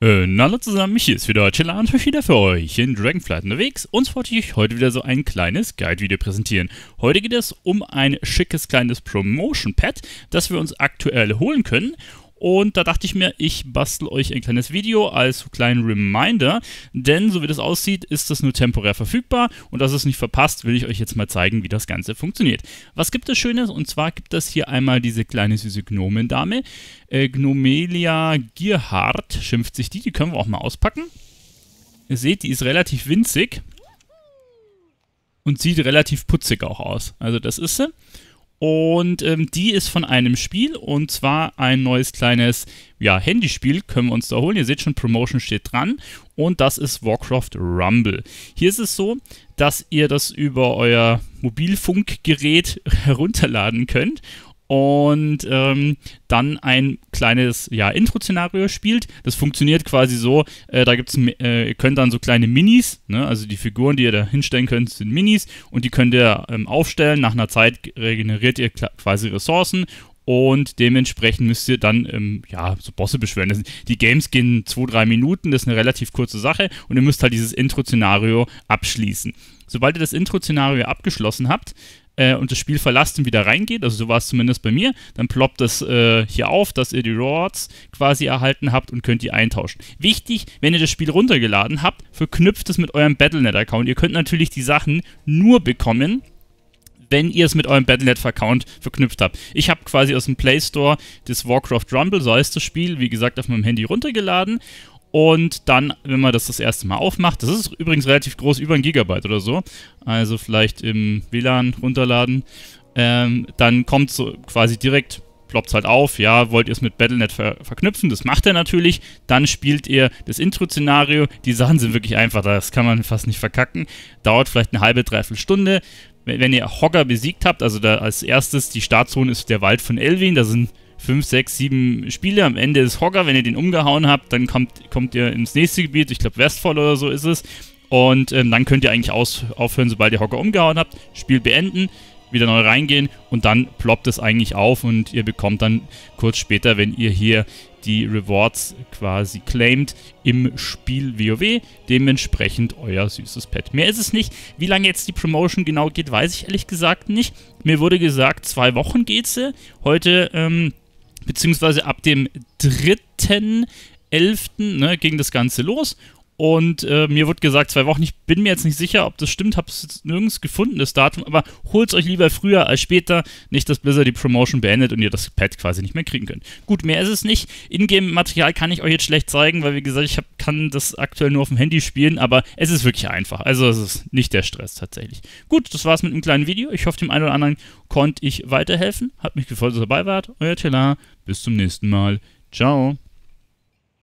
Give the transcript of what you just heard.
Und äh, hallo zusammen, hier ist wieder Chilla und ich wieder für euch in Dragonflight unterwegs und wollte ich euch heute wieder so ein kleines Guide-Video präsentieren. Heute geht es um ein schickes kleines Promotion-Pad, das wir uns aktuell holen können und da dachte ich mir, ich bastel euch ein kleines Video als kleinen Reminder, denn so wie das aussieht, ist das nur temporär verfügbar und dass es nicht verpasst, will ich euch jetzt mal zeigen, wie das Ganze funktioniert. Was gibt es Schönes? Und zwar gibt es hier einmal diese kleine süße Gnomendame, äh, Gnomelia Gierhardt schimpft sich die, die können wir auch mal auspacken. Ihr seht, die ist relativ winzig und sieht relativ putzig auch aus. Also das ist sie. Und ähm, die ist von einem Spiel und zwar ein neues kleines ja, Handyspiel können wir uns da holen. Ihr seht schon, Promotion steht dran und das ist Warcraft Rumble. Hier ist es so, dass ihr das über euer Mobilfunkgerät herunterladen könnt und ähm, dann ein kleines ja, Intro-Szenario spielt. Das funktioniert quasi so, äh, da gibt's, äh, ihr könnt dann so kleine Minis, ne? also die Figuren, die ihr da hinstellen könnt, sind Minis und die könnt ihr ähm, aufstellen. Nach einer Zeit regeneriert ihr quasi Ressourcen und dementsprechend müsst ihr dann ähm, ja, so Bosse beschwören. Sind, die Games gehen 2-3 Minuten, das ist eine relativ kurze Sache und ihr müsst halt dieses Intro-Szenario abschließen. Sobald ihr das Intro-Szenario abgeschlossen habt, äh, und das Spiel verlasst und wieder reingeht, also so war es zumindest bei mir, dann ploppt das äh, hier auf, dass ihr die Rewards quasi erhalten habt und könnt die eintauschen. Wichtig, wenn ihr das Spiel runtergeladen habt, verknüpft es mit eurem Battlenet-Account. Ihr könnt natürlich die Sachen nur bekommen, wenn ihr es mit eurem Battlenet-Account verknüpft habt. Ich habe quasi aus dem Play Store das Warcraft Rumble, so heißt das Spiel, wie gesagt, auf meinem Handy runtergeladen und dann, wenn man das das erste Mal aufmacht, das ist übrigens relativ groß, über ein Gigabyte oder so, also vielleicht im WLAN runterladen, ähm, dann kommt so quasi direkt, ploppt es halt auf, ja, wollt ihr es mit Battlenet ver verknüpfen, das macht er natürlich, dann spielt ihr das Intro-Szenario, die Sachen sind wirklich einfach, das kann man fast nicht verkacken, dauert vielleicht eine halbe, dreiviertel Stunde, wenn ihr Hogger besiegt habt, also da als erstes die Startzone ist der Wald von Elwin, da sind fünf, sechs, sieben Spiele. Am Ende ist Hogger, wenn ihr den umgehauen habt, dann kommt, kommt ihr ins nächste Gebiet, ich glaube Westfall oder so ist es. Und ähm, dann könnt ihr eigentlich aus, aufhören, sobald ihr Hogger umgehauen habt, Spiel beenden, wieder neu reingehen und dann ploppt es eigentlich auf und ihr bekommt dann kurz später, wenn ihr hier die Rewards quasi claimt im Spiel WoW, dementsprechend euer süßes Pet. Mehr ist es nicht. Wie lange jetzt die Promotion genau geht, weiß ich ehrlich gesagt nicht. Mir wurde gesagt, zwei Wochen geht sie. Heute ähm, beziehungsweise ab dem 3.11. Ne, ging das Ganze los und äh, mir wurde gesagt, zwei Wochen. Ich bin mir jetzt nicht sicher, ob das stimmt. Habe es nirgends gefunden, das Datum. Aber holt es euch lieber früher als später. Nicht, dass Blizzard die Promotion beendet und ihr das Pad quasi nicht mehr kriegen könnt. Gut, mehr ist es nicht. Ingame-Material kann ich euch jetzt schlecht zeigen, weil, wie gesagt, ich hab, kann das aktuell nur auf dem Handy spielen. Aber es ist wirklich einfach. Also, es ist nicht der Stress tatsächlich. Gut, das war's mit einem kleinen Video. Ich hoffe, dem einen oder anderen konnte ich weiterhelfen. Hat mich gefreut, dass ihr dabei wart. Euer Tela. Bis zum nächsten Mal. Ciao.